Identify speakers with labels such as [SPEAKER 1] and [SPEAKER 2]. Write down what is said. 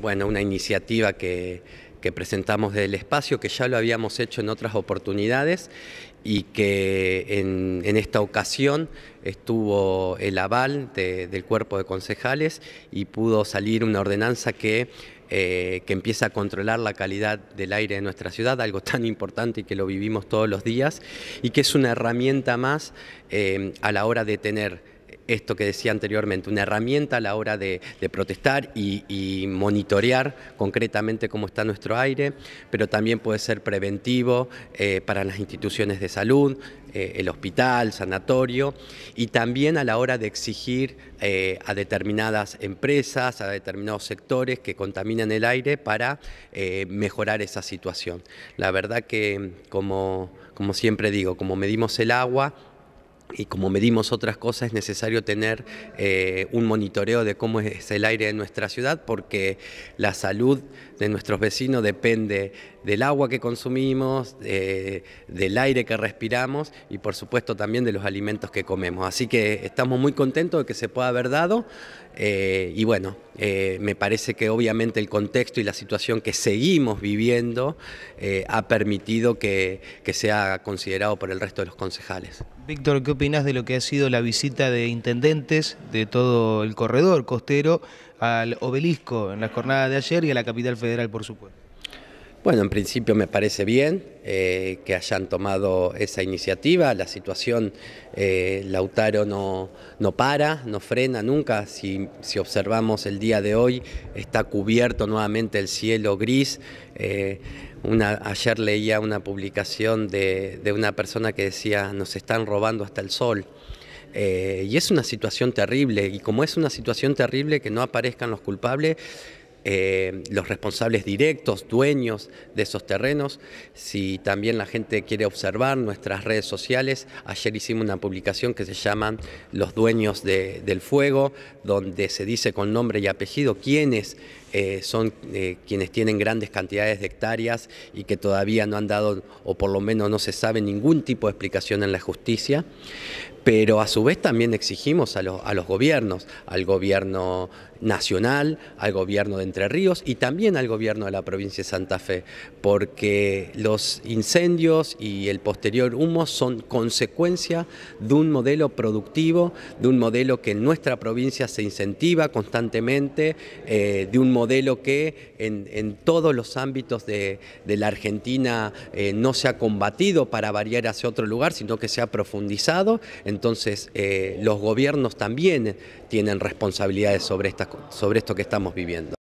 [SPEAKER 1] Bueno, una iniciativa que, presentamos del espacio, que ya lo habíamos hecho en otras oportunidades y que en, esta ocasión estuvo el aval del cuerpo de concejales y pudo salir una ordenanza que, eh, que empieza a controlar la calidad del aire de nuestra ciudad, algo tan importante y que lo vivimos todos los días, y que es una herramienta más eh, a la hora de tener esto que decía anteriormente, una herramienta a la hora de, protestar y, monitorear concretamente cómo está nuestro aire, pero también puede ser preventivo eh, para las instituciones de salud, eh, el hospital, sanatorio, y también a la hora de exigir eh, a determinadas empresas, a determinados sectores que contaminan el aire para mejorar esa situación. La verdad que, como, como siempre digo, como medimos el agua, y como medimos otras cosas es necesario tener eh, un monitoreo de cómo es el aire en nuestra ciudad porque la salud de nuestros vecinos depende del agua que consumimos, del aire que respiramos y por supuesto también de los alimentos que comemos. Así que estamos muy contentos de que se pueda haber dado eh, y bueno, eh, me parece que obviamente el contexto y la situación que seguimos viviendo ha permitido que sea considerado por el resto de los concejales. Víctor, ¿qué opinas de lo que ha sido la visita de intendentes de todo el corredor costero al obelisco en la jornada de ayer y a la capital federal, por supuesto? Bueno, en principio me parece bien eh, que hayan tomado esa iniciativa. La situación, eh, Lautaro no, no para, no frena nunca. Si, observamos el día de hoy, está cubierto nuevamente el cielo gris. Eh, ayer leía una publicación de, una persona que decía, nos están robando hasta el sol. y es una situación terrible, y como es una situación terrible que no aparezcan los culpables, eh, los responsables directos, dueños de esos terrenos, si también la gente quiere observar nuestras redes sociales, ayer hicimos una publicación que se llama Los dueños del fuego, donde se dice con nombre y apellido quiénes eh, son eh, quienes tienen grandes cantidades de hectáreas y que todavía no han dado, o por lo menos no se sabe ningún tipo de explicación en la justicia, pero a su vez también exigimos a, los, gobiernos, al gobierno nacional, al gobierno de Entre Ríos y también al gobierno de la provincia de Santa Fe, porque los incendios y el posterior humo son consecuencia de un modelo productivo, de un modelo que en nuestra provincia se incentiva constantemente, eh, de un modelo modelo que en, todos los ámbitos de, la Argentina eh, no se ha combatido para variar hacia otro lugar, sino que se ha profundizado. Entonces, eh, los gobiernos también tienen responsabilidades sobre esto que estamos viviendo.